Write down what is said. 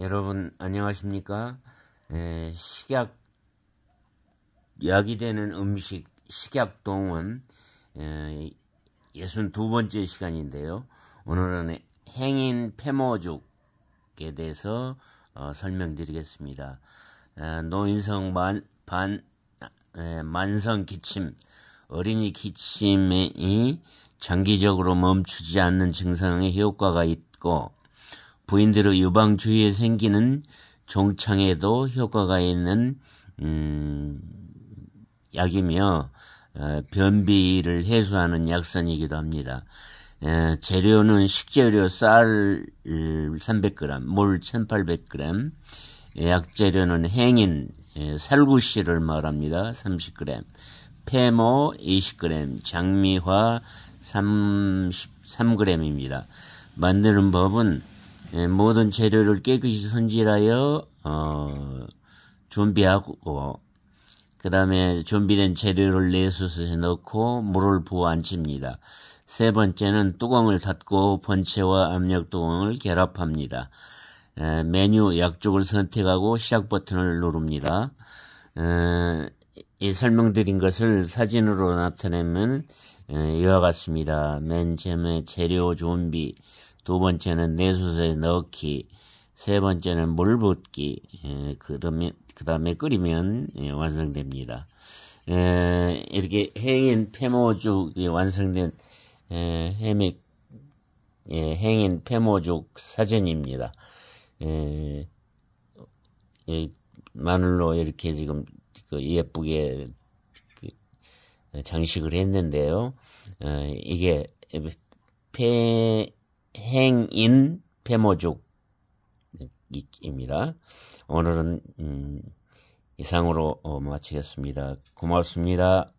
여러분 안녕하십니까 에, 예, 식약 약이 되는 음식 식약동은 에, 예, 62번째 시간인데요 오늘은 행인 폐모죽에 대해서 어, 설명드리겠습니다 에, 아, 노인성 만, 반, 에, 예, 만성 기침 어린이 기침이 장기적으로 멈추지 않는 증상에 효과가 있고 부인들의 유방주의에 생기는 종창에도 효과가 있는 음, 약이며 어, 변비를 해소하는 약선이기도 합니다. 에, 재료는 식재료 쌀 300g, 음, 물 1800g, 약재료는 행인, 에, 살구씨를 말합니다. 30g, 페모 20g, 장미화 33g입니다. 만드는 법은 예, 모든 재료를 깨끗이 손질하여 어, 준비하고 그 다음에 준비된 재료를 내수에 넣고 물을 부어 앉힙니다세 번째는 뚜껑을 닫고 번체와 압력 뚜껑을 결합합니다. 에, 예, 메뉴 약쪽을 선택하고 시작 버튼을 누릅니다. 에, 예, 이 설명드린 것을 사진으로 나타내면 에, 이와 같습니다. 맨 처음에 재료 준비, 두 번째는 내솥에 넣기, 세 번째는 물 붓기, 그 다음에, 끓이면 예, 완성됩니다. 에, 이렇게 행인 페모죽이 완성된 에, 해맥 예, 행인 페모죽 사전입니다. 에, 예, 마늘로 이렇게 지금 그 예쁘게 그 장식을 했는데요. 어, 이게 폐 행인 배모족입니다 오늘은 음, 이상으로 어, 마치겠습니다. 고맙습니다.